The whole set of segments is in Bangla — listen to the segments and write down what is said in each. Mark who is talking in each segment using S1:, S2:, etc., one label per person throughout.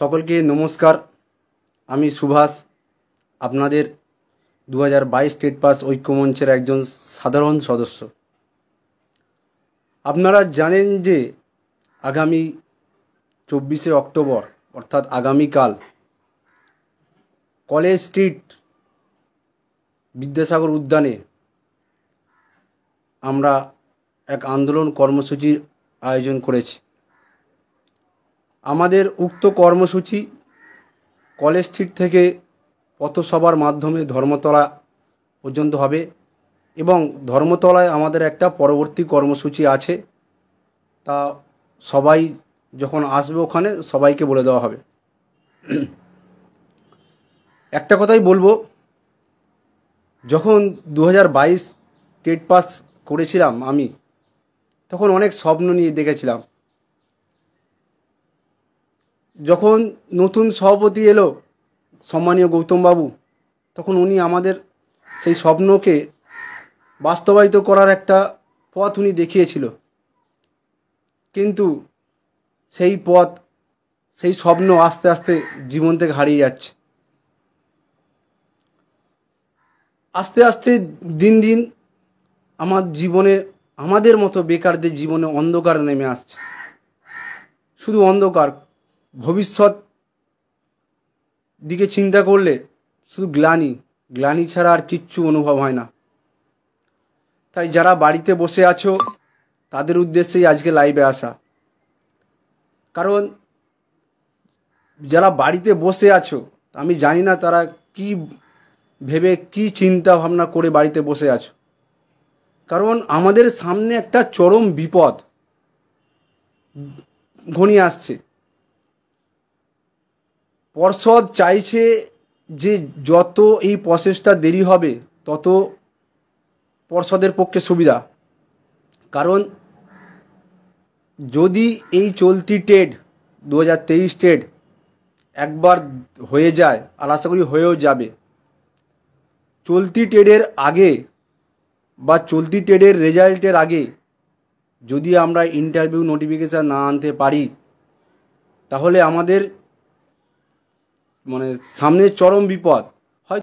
S1: সকলকে নমস্কার আমি সুভাষ আপনাদের দু হাজার বাইশ স্টেট পাস ঐক্যমঞ্চের একজন সাধারণ সদস্য আপনারা জানেন যে আগামী চব্বিশে অক্টোবর অর্থাৎ আগামীকাল কলেজ স্ট্রিট বিদ্যাসাগর উদ্যানে আমরা এক আন্দোলন কর্মসূচির আয়োজন করেছি আমাদের উক্ত কর্মসূচি কলেজ স্ট্রিট থেকে পথসভার মাধ্যমে ধর্মতলা পর্যন্ত হবে এবং ধর্মতলায় আমাদের একটা পরবর্তী কর্মসূচি আছে তা সবাই যখন আসবে ওখানে সবাইকে বলে দেওয়া হবে একটা কথাই বলবো যখন দু হাজার বাইশ টেট পাস করেছিলাম আমি তখন অনেক স্বপ্ন নিয়ে দেখেছিলাম যখন নতুন সভাপতি এলো সম্মানীয় গৌতমবাবু তখন উনি আমাদের সেই স্বপ্নকে বাস্তবায়িত করার একটা পথ উনি দেখিয়েছিল কিন্তু সেই পথ সেই স্বপ্ন আস্তে আস্তে জীবন থেকে হারিয়ে যাচ্ছে আস্তে আস্তে দিন দিন আমার জীবনে আমাদের মতো বেকারদের জীবনে অন্ধকার নেমে আসছে শুধু অন্ধকার ভবিষ্যৎ দিকে চিন্তা করলে শুধু গ্লানি গ্লানি ছাড়া আর কিচ্ছু অনুভব হয় না তাই যারা বাড়িতে বসে আছো তাদের উদ্দেশ্যেই আজকে লাইভে আসা কারণ যারা বাড়িতে বসে আছো আমি জানি না তারা কি ভেবে কি চিন্তা ভাবনা করে বাড়িতে বসে আছো কারণ আমাদের সামনে একটা চরম বিপদ ঘনিয়ে আসছে পর্ষদ চাইছে যে যত এই প্রসেসটা দেরি হবে তত পর্ষদের পক্ষে সুবিধা কারণ যদি এই চলতি টেড দু হাজার তেইশ টেড একবার হয়ে যায় আর আশা করি হয়েও যাবে চলতি টেডের আগে বা চলতি টেডের রেজাল্টের আগে যদি আমরা ইন্টারভিউ নোটিফিকেশান না আনতে পারি তাহলে আমাদের মানে সামনে চরম বিপদ হয়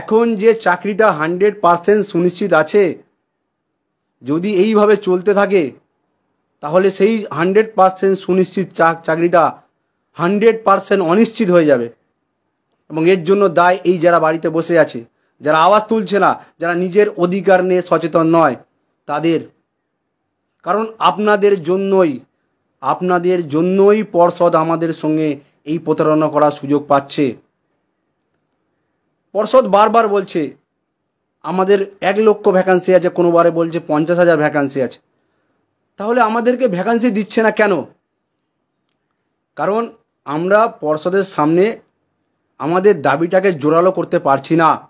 S1: এখন যে চাকরিটা হান্ড্রেড পারসেন্ট সুনিশ্চিত আছে যদি এইভাবে চলতে থাকে তাহলে সেই হান্ড্রেড পারসেন্ট সুনিশ্চিত চাকরিটা হান্ড্রেড পারসেন্ট অনিশ্চিত হয়ে যাবে এবং এর জন্য দায় এই যারা বাড়িতে বসে আছে যারা আওয়াজ তুলছে না যারা নিজের অধিকার নিয়ে সচেতন নয় তাদের কারণ আপনাদের জন্যই আপনাদের জন্যই পর্ষদ আমাদের সঙ্গে এই প্রতারণা করার সুযোগ পাচ্ছে পর্ষদ বারবার বলছে আমাদের এক লক্ষ ভ্যাকান্সি আছে কোনোবারে বলছে পঞ্চাশ হাজার ভ্যাকান্সি আছে তাহলে আমাদেরকে ভ্যাকান্সি দিচ্ছে না কেন কারণ আমরা পর্ষদের সামনে আমাদের দাবিটাকে জোরালো করতে পারছি না